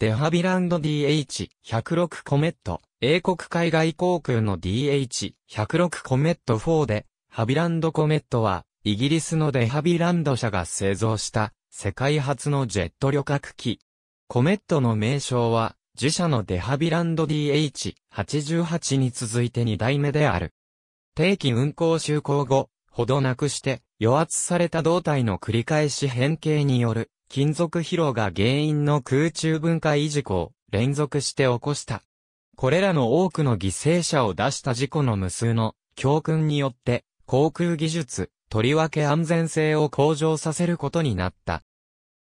デハビランド DH-106 コメット、英国海外航空の DH-106 コメット4で、ハビランドコメットは、イギリスのデハビランド社が製造した、世界初のジェット旅客機。コメットの名称は、自社のデハビランド DH-88 に続いて2代目である。定期運行就航後、ほどなくして、予圧された胴体の繰り返し変形による金属疲労が原因の空中分解異事故を連続して起こした。これらの多くの犠牲者を出した事故の無数の教訓によって、航空技術、とりわけ安全性を向上させることになった。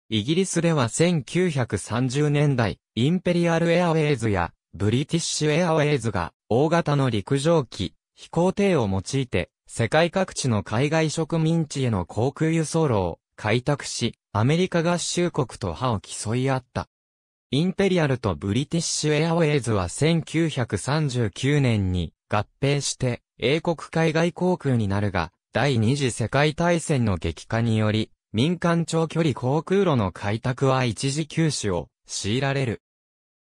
イギリスでは1930年代、インペリアルエアウェイズやブリティッシュエアウェイズが大型の陸上機、飛行艇を用いて世界各地の海外植民地への航空輸送路を開拓し、アメリカ合衆国と歯を競い合った。インペリアルとブリティッシュエアウェイズは1939年に合併して英国海外航空になるが、第二次世界大戦の激化により、民間長距離航空路の開拓は一時休止を強いられる。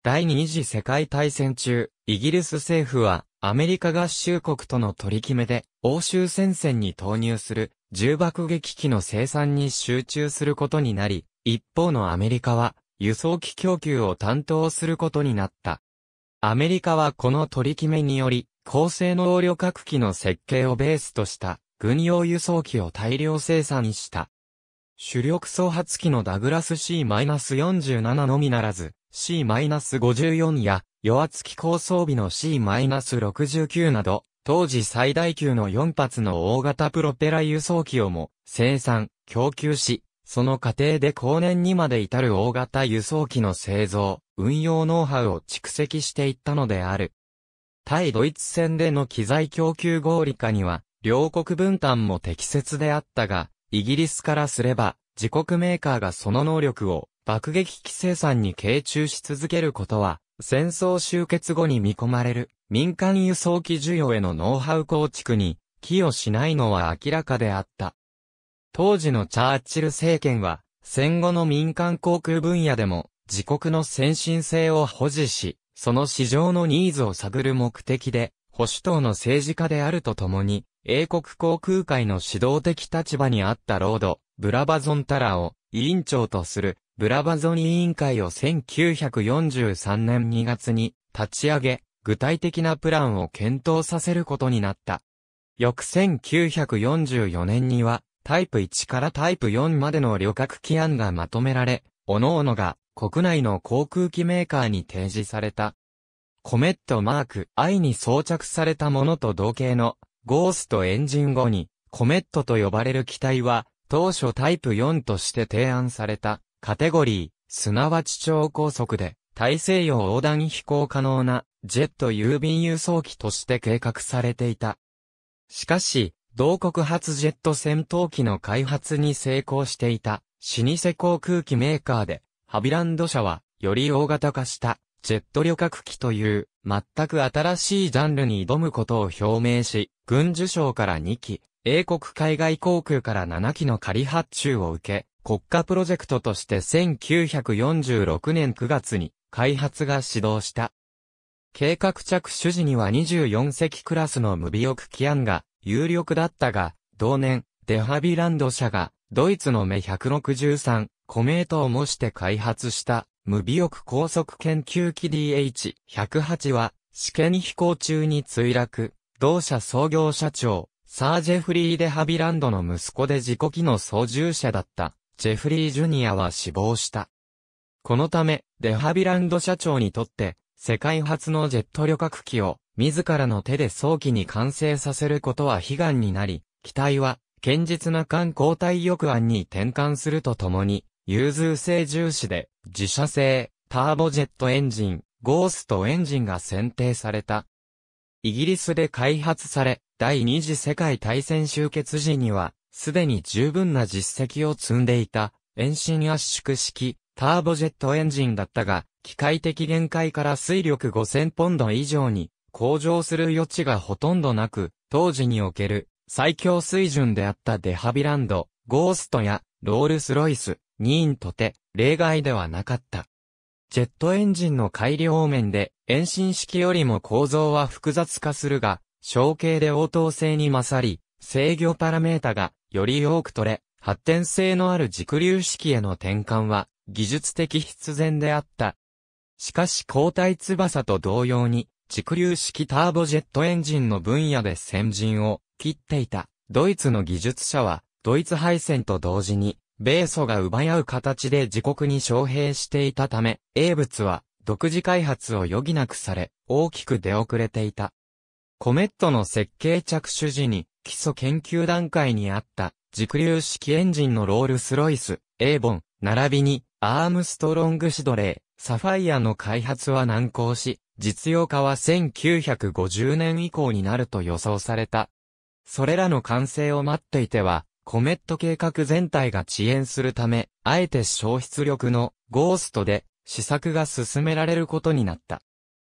第二次世界大戦中、イギリス政府はアメリカ合衆国との取り決めで欧州戦線に投入する重爆撃機の生産に集中することになり、一方のアメリカは輸送機供給を担当することになった。アメリカはこの取り決めにより、高性能旅客機の設計をベースとした軍用輸送機を大量生産した。主力総発機のダグラス C-47 のみならず、C-54 や、与圧機構装備の C-69 など、当時最大級の4発の大型プロペラ輸送機をも生産、供給し、その過程で後年にまで至る大型輸送機の製造、運用ノウハウを蓄積していったのである。対ドイツ戦での機材供給合理化には、両国分担も適切であったが、イギリスからすれば、自国メーカーがその能力を爆撃機生産に傾注し続けることは、戦争終結後に見込まれる民間輸送機需要へのノウハウ構築に寄与しないのは明らかであった。当時のチャーチル政権は、戦後の民間航空分野でも、自国の先進性を保持し、その市場のニーズを探る目的で、保守党の政治家であるとともに、英国航空界の指導的立場にあったロード、ブラバゾンタラを委員長とする、ブラバゾン委員会を1943年2月に立ち上げ、具体的なプランを検討させることになった。翌1944年には、タイプ1からタイプ4までの旅客機案がまとめられ、各々が国内の航空機メーカーに提示された。コメットマーク I に装着されたものと同型のゴーストエンジン後にコメットと呼ばれる機体は当初タイプ4として提案されたカテゴリー、すなわち超高速で大西洋横断飛行可能なジェット郵便輸送機として計画されていた。しかし、同国発ジェット戦闘機の開発に成功していた、老舗航空機メーカーで、ハビランド社は、より大型化した、ジェット旅客機という、全く新しいジャンルに挑むことを表明し、軍需省から2機、英国海外航空から7機の仮発注を受け、国家プロジェクトとして1946年9月に開発が始動した。計画着手時には24隻クラスの無尾翼キアンが有力だったが、同年、デハビランド社が、ドイツの目163、コメートを模して開発した、無尾翼高速研究機 DH108 は、試験飛行中に墜落、同社創業社長、サー・ジェフリー・デハビランドの息子で自己機の操縦者だった、ジェフリー・ジュニアは死亡した。このため、デハビランド社長にとって、世界初のジェット旅客機を自らの手で早期に完成させることは悲願になり、機体は堅実な艦交代翼案に転換するとともに、融通性重視で自社製ターボジェットエンジン、ゴーストエンジンが選定された。イギリスで開発され、第二次世界大戦終結時には、すでに十分な実績を積んでいた、遠心圧縮式、ターボジェットエンジンだったが、機械的限界から水力5000ポンド以上に向上する余地がほとんどなく、当時における最強水準であったデハビランド、ゴーストやロールスロイス、ニーンとて例外ではなかった。ジェットエンジンの改良面で遠心式よりも構造は複雑化するが、小型で応答性に勝り、制御パラメータがより多く取れ、発展性のある軸流式への転換は技術的必然であった。しかし交代翼と同様に、蓄流式ターボジェットエンジンの分野で先陣を切っていたドイツの技術者は、ドイツ敗戦と同時に、米ソが奪い合う形で自国に招聘していたため、英物は独自開発を余儀なくされ、大きく出遅れていた。コメットの設計着手時に、基礎研究段階にあった、軸流式エンジンのロールスロイス、エーボン、並びに、アームストロングシドレー、サファイアの開発は難航し、実用化は1950年以降になると予想された。それらの完成を待っていては、コメット計画全体が遅延するため、あえて消失力のゴーストで試作が進められることになった。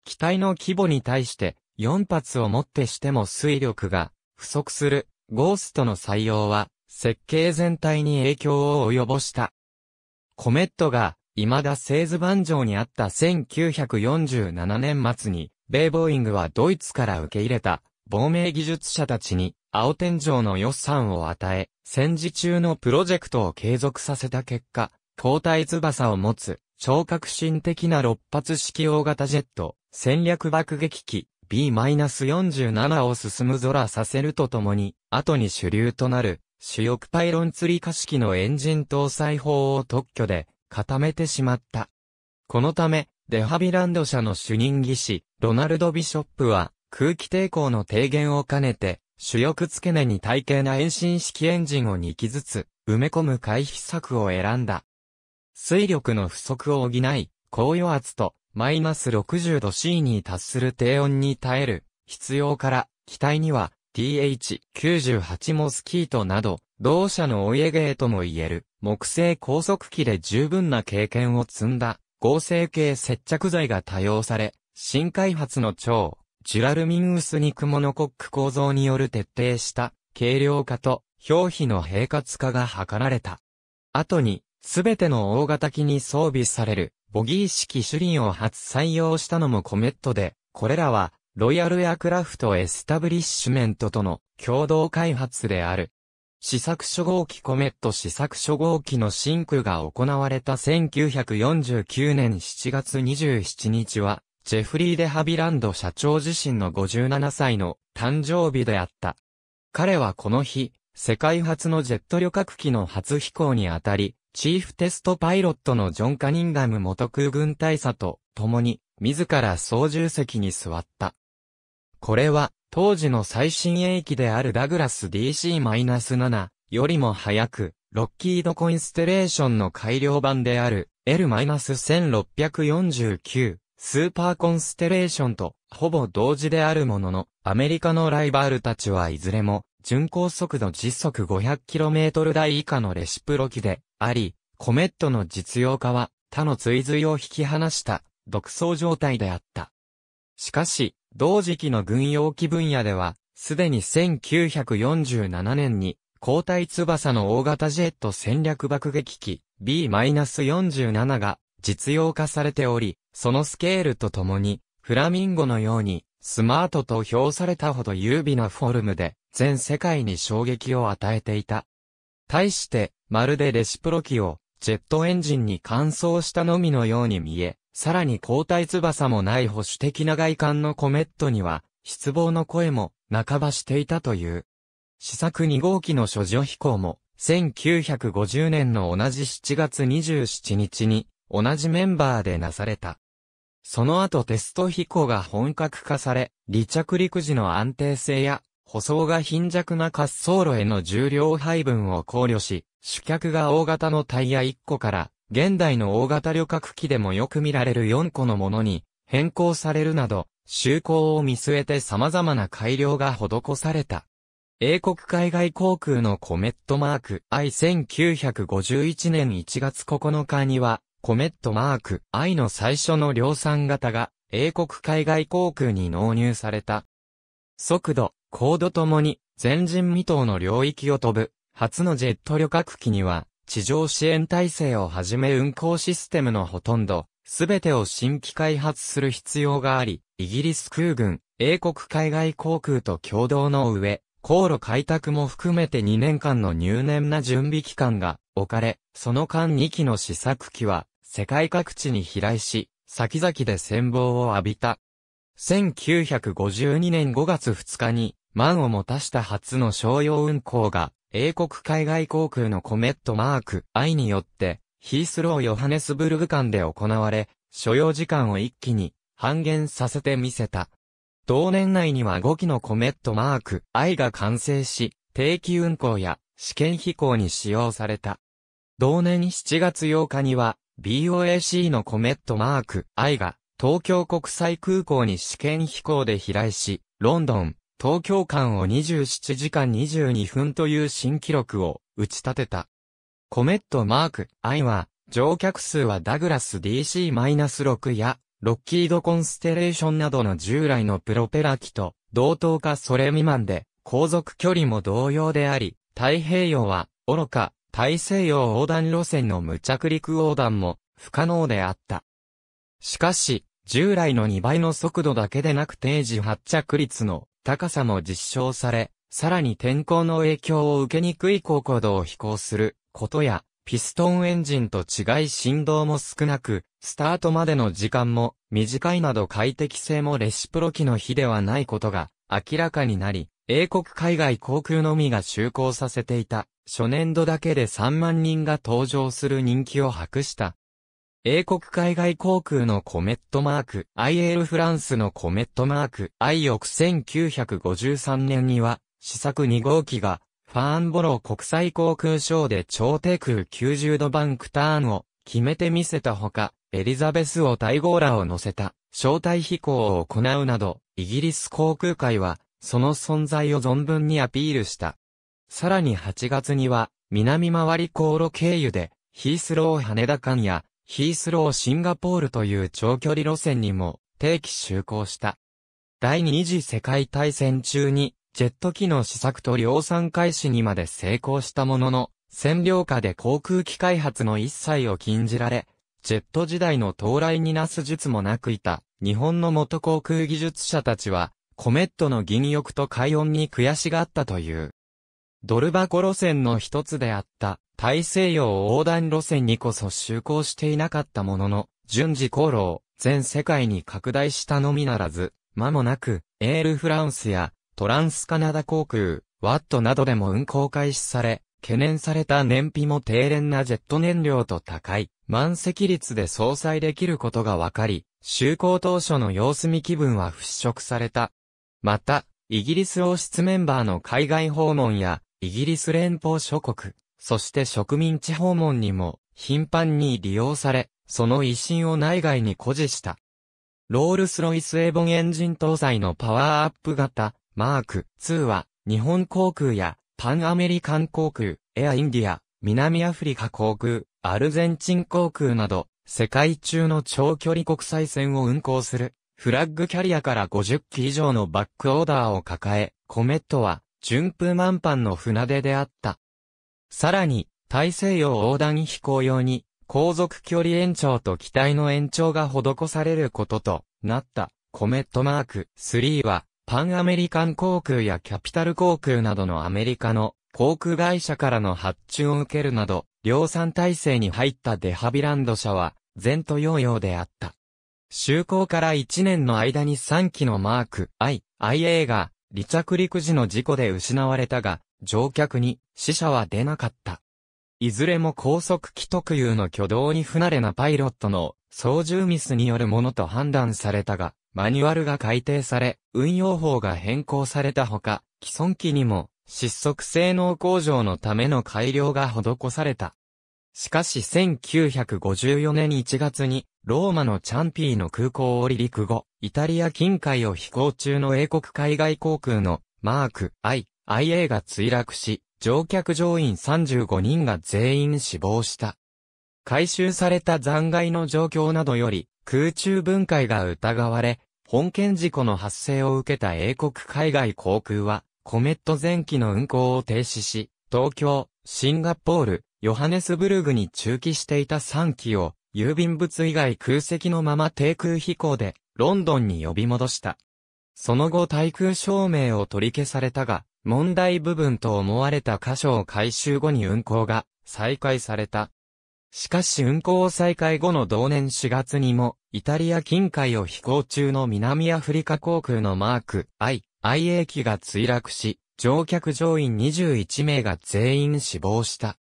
機体の規模に対して4発をもってしても水力が不足するゴーストの採用は設計全体に影響を及ぼした。コメットが、未だ製図盤上にあった1947年末に、米ボーイングはドイツから受け入れた、亡命技術者たちに、青天井の予算を与え、戦時中のプロジェクトを継続させた結果、交代翼を持つ、超革新的な6発式大型ジェット、戦略爆撃機 B-47 を進む空させるとともに、後に主流となる主翼パイロン釣り化式のエンジン搭載法を特許で固めてしまった。このため、デハビランド社の主任技師、ロナルド・ビショップは、空気抵抗の低減を兼ねて、主翼付け根に体型な遠心式エンジンを2機ずつ、埋め込む回避策を選んだ。水力の不足を補い、高余圧と、マイナス60度 C に達する低温に耐える、必要から、機体には、TH98 モスキートなど、同社のお家芸とも言える、木製高速機で十分な経験を積んだ、合成系接着剤が多用され、新開発の超、ジュラルミン薄肉モノコック構造による徹底した、軽量化と、表皮の平滑化が図られた。後に、すべての大型機に装備される、ボギー式手輪を初採用したのもコメットで、これらは、ロイヤルエアクラフトエスタブリッシュメントとの共同開発である。試作初号機コメット試作初号機のシンクが行われた1949年7月27日は、ジェフリー・デハビランド社長自身の57歳の誕生日であった。彼はこの日、世界初のジェット旅客機の初飛行にあたり、チーフテストパイロットのジョン・カニンガム元空軍大佐と共に、自ら操縦席に座った。これは、当時の最新鋭機であるダグラス DC-7 よりも早く、ロッキードコインステレーションの改良版である L-1649 スーパーコンステレーションとほぼ同時であるものの、アメリカのライバルたちはいずれも、巡航速度時速 500km 台以下のレシプロ機であり、コメットの実用化は他の追随を引き離した独走状態であった。しかし、同時期の軍用機分野では、すでに1947年に、交代翼の大型ジェット戦略爆撃機 B-47 が実用化されており、そのスケールとともに、フラミンゴのように、スマートと評されたほど優美なフォルムで、全世界に衝撃を与えていた。対して、まるでレシプロ機を、ジェットエンジンに乾燥したのみのように見え、さらに交代翼もない保守的な外観のコメットには、失望の声も半ばしていたという。試作2号機の処女飛行も、1950年の同じ7月27日に、同じメンバーでなされた。その後テスト飛行が本格化され、離着陸時の安定性や舗装が貧弱な滑走路への重量配分を考慮し、主脚が大型のタイヤ1個から、現代の大型旅客機でもよく見られる4個のものに変更されるなど、就航を見据えて様々な改良が施された。英国海外航空のコメットマーク I1951 年1月9日には、コメットマーク I の最初の量産型が英国海外航空に納入された。速度、高度ともに前人未到の領域を飛ぶ、初のジェット旅客機には、地上支援体制をはじめ運航システムのほとんど、すべてを新規開発する必要があり、イギリス空軍、英国海外航空と共同の上、航路開拓も含めて2年間の入念な準備期間が置かれ、その間2機の試作機は世界各地に飛来し、先々で戦望を浴びた。1952年5月2日に満を持たした初の商用運航が、英国海外航空のコメットマーク I によって、ヒースロー・ヨハネスブルグ間で行われ、所要時間を一気に半減させてみせた。同年内には5機のコメットマーク I が完成し、定期運航や試験飛行に使用された。同年7月8日には、BOAC のコメットマーク I が東京国際空港に試験飛行で飛来し、ロンドン、東京間を27時間22分という新記録を打ち立てた。コメットマーク I は、乗客数はダグラス DC-6 や、ロッキードコンステレーションなどの従来のプロペラ機と同等かそれ未満で、航続距離も同様であり、太平洋は、愚か、大西洋横断路線の無着陸横断も不可能であった。しかし、従来の2倍の速度だけでなく定時発着率の高さも実証され、さらに天候の影響を受けにくい高高度を飛行することや、ピストンエンジンと違い振動も少なく、スタートまでの時間も短いなど快適性もレシプロ機の比ではないことが明らかになり、英国海外航空のみが就航させていた初年度だけで3万人が搭乗する人気を博した英国海外航空のコメットマーク、IL フランスのコメットマーク、i 億1953年には、試作2号機が、ファーンボロー国際航空ショーで超低空90度バンクターンを決めてみせたほか、エリザベスを大号ーを乗せた招待飛行を行うなど、イギリス航空界は、その存在を存分にアピールした。さらに8月には、南回り航路経由で、ヒースロー羽田間や、ヒースローシンガポールという長距離路線にも定期就航した。第二次世界大戦中にジェット機の試作と量産開始にまで成功したものの、占領下で航空機開発の一切を禁じられ、ジェット時代の到来になす術もなくいた、日本の元航空技術者たちは、コメットの銀翼と海音に悔しがったという。ドル箱路線の一つであった、大西洋横断路線にこそ就航していなかったものの、順次航路を全世界に拡大したのみならず、間もなく、エールフランスやトランスカナダ航空、ワットなどでも運航開始され、懸念された燃費も低廉なジェット燃料と高い、満席率で相殺できることが分かり、就航当初の様子見気分は払拭された。また、イギリス王室メンバーの海外訪問や、イギリス連邦諸国、そして植民地訪問にも頻繁に利用され、その威信を内外に誇示した。ロールスロイスエボンエンジン搭載のパワーアップ型マーク2は日本航空やパンアメリカン航空、エアインディア、南アフリカ航空、アルゼンチン航空など世界中の長距離国際線を運航するフラッグキャリアから50機以上のバックオーダーを抱え、コメットは順風満帆の船出であった。さらに、大西洋横断飛行用に、航続距離延長と機体の延長が施されることとなった、コメットマーク3は、パンアメリカン航空やキャピタル航空などのアメリカの航空会社からの発注を受けるなど、量産体制に入ったデハビランド社は、前途洋々であった。就航から1年の間に3機のマーク I、IA が離着陸時の事故で失われたが、乗客に死者は出なかった。いずれも高速機特有の挙動に不慣れなパイロットの操縦ミスによるものと判断されたが、マニュアルが改定され、運用法が変更されたほか、既存機にも失速性能向上のための改良が施された。しかし1954年1月に、ローマのチャンピーの空港を離陸後、イタリア近海を飛行中の英国海外航空のマーク I IA が墜落し、乗客乗員35人が全員死亡した。回収された残骸の状況などより、空中分解が疑われ、本件事故の発生を受けた英国海外航空は、コメット前期の運航を停止し、東京、シンガポール、ヨハネスブルグに駐機していた3機を、郵便物以外空席のまま低空飛行で、ロンドンに呼び戻した。その後対空証明を取り消されたが、問題部分と思われた箇所を回収後に運行が再開された。しかし運行再開後の同年4月にも、イタリア近海を飛行中の南アフリカ航空のマーク I、IA 機が墜落し、乗客乗員21名が全員死亡した。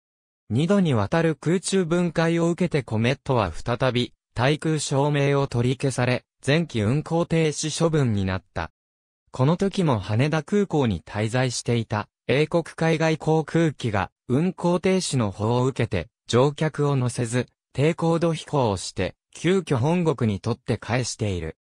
二度にわたる空中分解を受けてコメットは再び、対空照明を取り消され、前期運行停止処分になった。この時も羽田空港に滞在していた英国海外航空機が運航停止の法を受けて乗客を乗せず低高度飛行をして急遽本国にとって返している。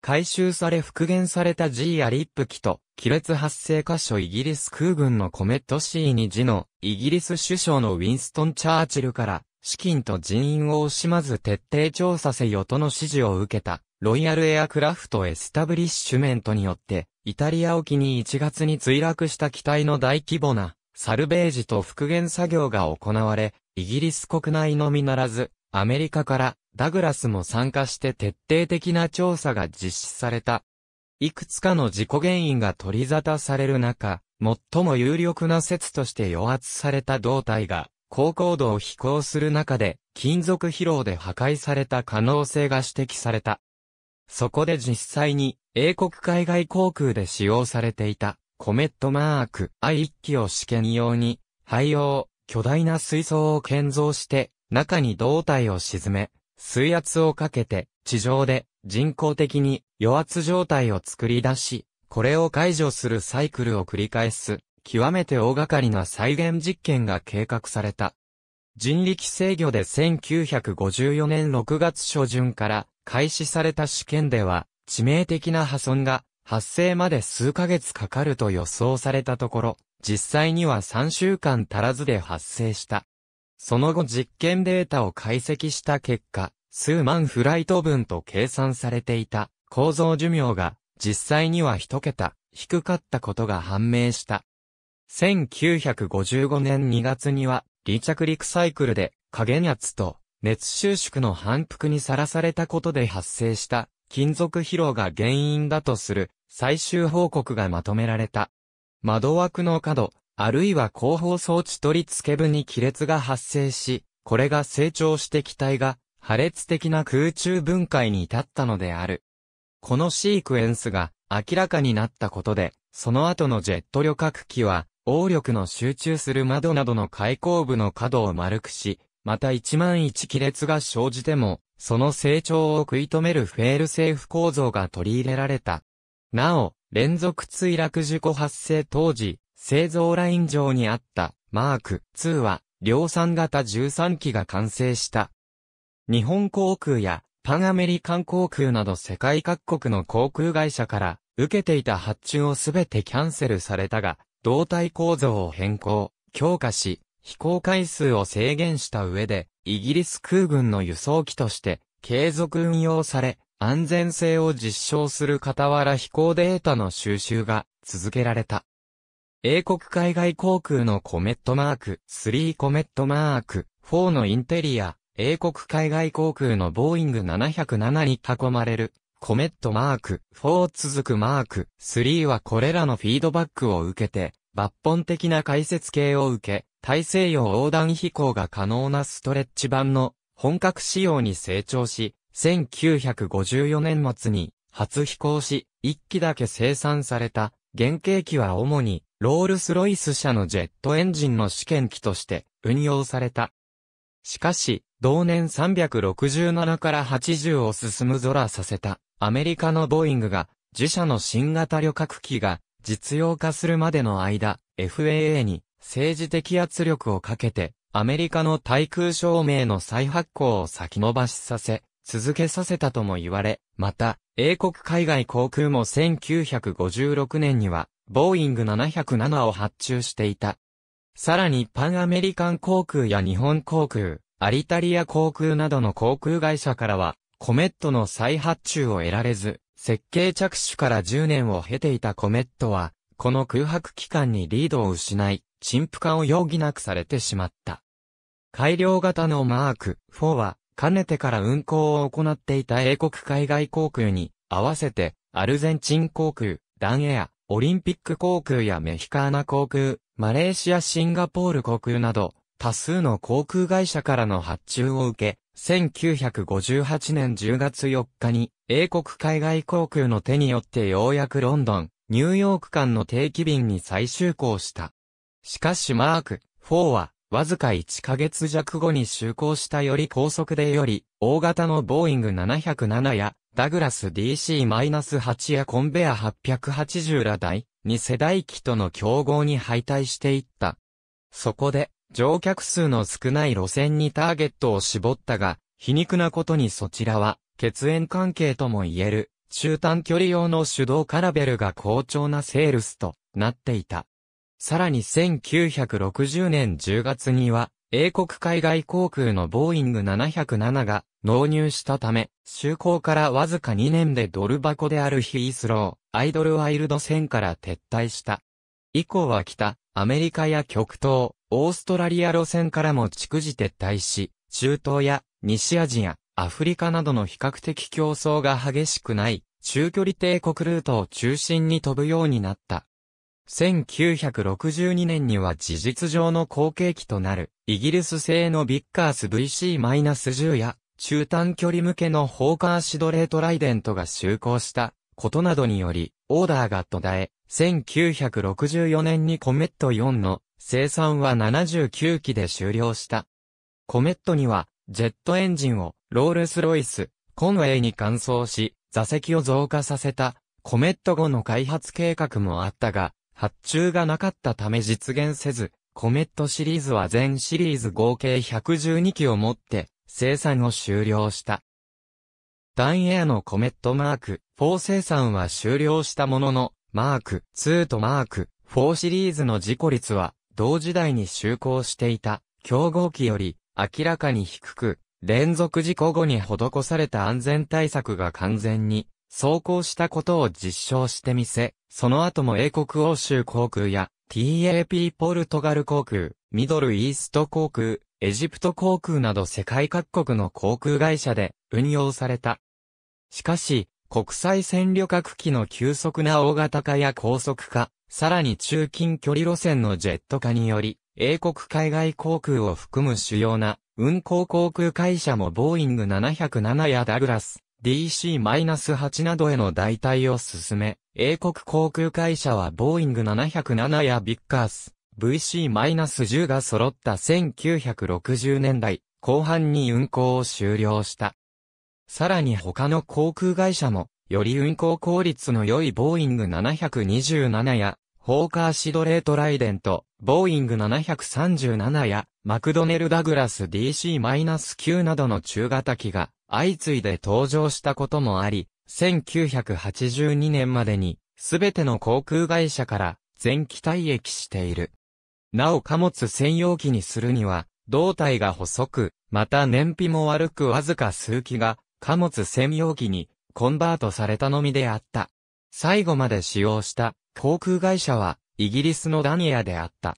回収され復元された G やリップ機と、亀裂発生箇所イギリス空軍のコメット C2 時の、イギリス首相のウィンストン・チャーチルから、資金と人員を惜しまず徹底調査せよとの指示を受けた、ロイヤルエアクラフトエスタブリッシュメントによって、イタリア沖に1月に墜落した機体の大規模な、サルベージと復元作業が行われ、イギリス国内のみならず、アメリカからダグラスも参加して徹底的な調査が実施された。いくつかの事故原因が取り沙汰される中、最も有力な説として予圧された胴体が、高高度を飛行する中で、金属疲労で破壊された可能性が指摘された。そこで実際に、英国海外航空で使用されていた、コメットマーク I1 機を試験用に、廃用、巨大な水槽を建造して、中に胴体を沈め、水圧をかけて、地上で人工的に余圧状態を作り出し、これを解除するサイクルを繰り返す極めて大掛かりな再現実験が計画された。人力制御で1954年6月初旬から開始された試験では、致命的な破損が発生まで数ヶ月かかると予想されたところ、実際には3週間足らずで発生した。その後実験データを解析した結果、数万フライト分と計算されていた構造寿命が実際には1桁低かったことが判明した。1955年2月には、離着陸サイクルで、影熱と熱収縮の反復にさらされたことで発生した金属疲労が原因だとする最終報告がまとめられた。窓枠の角、あるいは後方装置取り付け部に亀裂が発生し、これが成長して機体が破裂的な空中分解に至ったのである。このシークエンスが明らかになったことで、その後のジェット旅客機は応力の集中する窓などの開口部の角を丸くし、また1万1亀裂が生じても、その成長を食い止めるフェールセーフ構造が取り入れられた。なお、連続墜落事故発生当時、製造ライン上にあったマーク2は量産型13機が完成した。日本航空やパンアメリカン航空など世界各国の航空会社から受けていた発注をすべてキャンセルされたが、胴体構造を変更、強化し、飛行回数を制限した上で、イギリス空軍の輸送機として継続運用され、安全性を実証する傍ら飛行データの収集が続けられた。英国海外航空のコメットマーク3コメットマーク4のインテリア、英国海外航空のボーイング707に囲まれるコメットマーク4続くマーク3はこれらのフィードバックを受けて抜本的な解説系を受け、大西洋横断飛行が可能なストレッチ版の本格仕様に成長し、1954年末に初飛行し、1機だけ生産された原型機は主にロールスロイス社のジェットエンジンの試験機として運用された。しかし、同年367から80を進むゾラさせたアメリカのボーイングが自社の新型旅客機が実用化するまでの間、FAA に政治的圧力をかけて、アメリカの対空照明の再発行を先延ばしさせ、続けさせたとも言われ、また、英国海外航空も1956年には、ボーイング707を発注していた。さらにパンアメリカン航空や日本航空、アリタリア航空などの航空会社からは、コメットの再発注を得られず、設計着手から10年を経ていたコメットは、この空白期間にリードを失い、陳腐化を容疑なくされてしまった。改良型のマーク4は、かねてから運航を行っていた英国海外航空に、合わせて、アルゼンチン航空、ダンエア、オリンピック航空やメヒカーナ航空、マレーシア・シンガポール航空など、多数の航空会社からの発注を受け、1958年10月4日に、英国海外航空の手によってようやくロンドン、ニューヨーク間の定期便に再就航した。しかしマーク4は、わずか1ヶ月弱後に就航したより高速でより、大型のボーイング707や、ダグラス DC-8 やコンベア880ら台、2世代機との競合に敗退していった。そこで、乗客数の少ない路線にターゲットを絞ったが、皮肉なことにそちらは、血縁関係とも言える、中短距離用の手動カラベルが好調なセールスとなっていた。さらに1960年10月には、英国海外航空のボーイング707が納入したため、就航からわずか2年でドル箱であるヒースロー、アイドルワイルド線から撤退した。以降は北、アメリカや極東、オーストラリア路線からも逐次撤退し、中東や西アジア、アフリカなどの比較的競争が激しくない中距離帝国ルートを中心に飛ぶようになった。1962年には事実上の後継機となるイギリス製のビッカース VC-10 や中短距離向けのホーカーシドレートライデントが就航したことなどによりオーダーが途絶え、1964年にコメット4の生産は79機で終了した。コメットには、ジェットエンジンをロールスロイス、コンウェイに換装し、座席を増加させた、コメット後の開発計画もあったが、発注がなかったため実現せず、コメットシリーズは全シリーズ合計112機を持って、生産を終了した。ダンエアのコメットマーク4生産は終了したものの、マーク2とマーク4シリーズの事故率は同時代に就航していた、競合機より、明らかに低く、連続事故後に施された安全対策が完全に、走行したことを実証してみせ、その後も英国欧州航空や TAP ポルトガル航空、ミドルイースト航空、エジプト航空など世界各国の航空会社で運用された。しかし、国際線旅客機の急速な大型化や高速化、さらに中近距離路線のジェット化により、英国海外航空を含む主要な運航航空会社もボーイング707やダグラス DC-8 などへの代替を進め、英国航空会社はボーイング707やビッカース VC-10 が揃った1960年代後半に運航を終了した。さらに他の航空会社もより運行効率の良いボーイング727や、ホーカーシドレートライデント、ボーイング737や、マクドネル・ダグラス DC-9 などの中型機が相次いで登場したこともあり、1982年までに、すべての航空会社から全機退役している。なお貨物専用機にするには、胴体が細く、また燃費も悪くわずか数機が貨物専用機にコンバートされたのみであった。最後まで使用した航空会社はイギリスのダニアであった。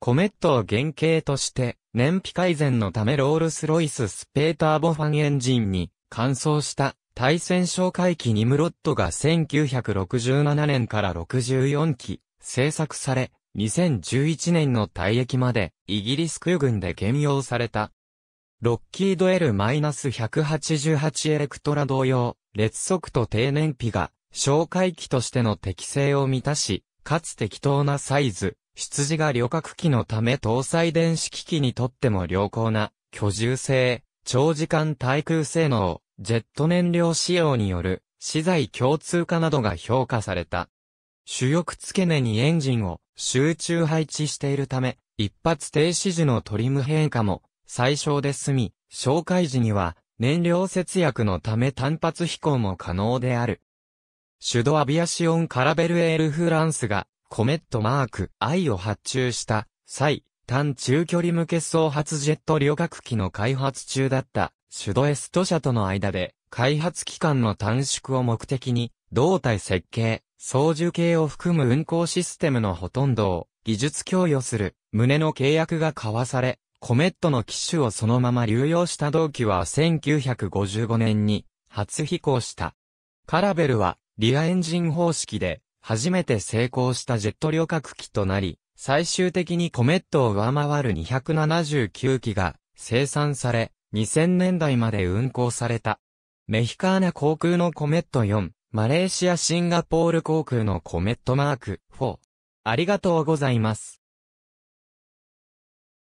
コメットを原型として燃費改善のためロールスロイススペーターボファンエンジンに換装した対戦哨戒機ニムロットが1967年から64機製作され、2011年の退役までイギリス空軍で兼用された。ロッキード L-188 エレクトラ同様、列速と低燃費が、哨戒機としての適性を満たし、かつ適当なサイズ、羊が旅客機のため搭載電子機器にとっても良好な、居住性、長時間対空性能、ジェット燃料使用による、資材共通化などが評価された。主翼付け根にエンジンを集中配置しているため、一発停止時のトリム変化も最小で済み、紹介時には燃料節約のため単発飛行も可能である。シュドアビアシオンカラベルエールフランスが、コメットマーク I を発注した際、単中距離向け総発ジェット旅客機の開発中だった、シュドエスト社との間で、開発期間の短縮を目的に、胴体設計、操縦系を含む運行システムのほとんどを技術供与する旨の契約が交わされ、コメットの機種をそのまま流用した同機は1955年に初飛行した。カラベルはリアエンジン方式で初めて成功したジェット旅客機となり、最終的にコメットを上回る279機が生産され、2000年代まで運行された。メヒカーナ航空のコメット4、マレーシア・シンガポール航空のコメットマーク4。ありがとうございます。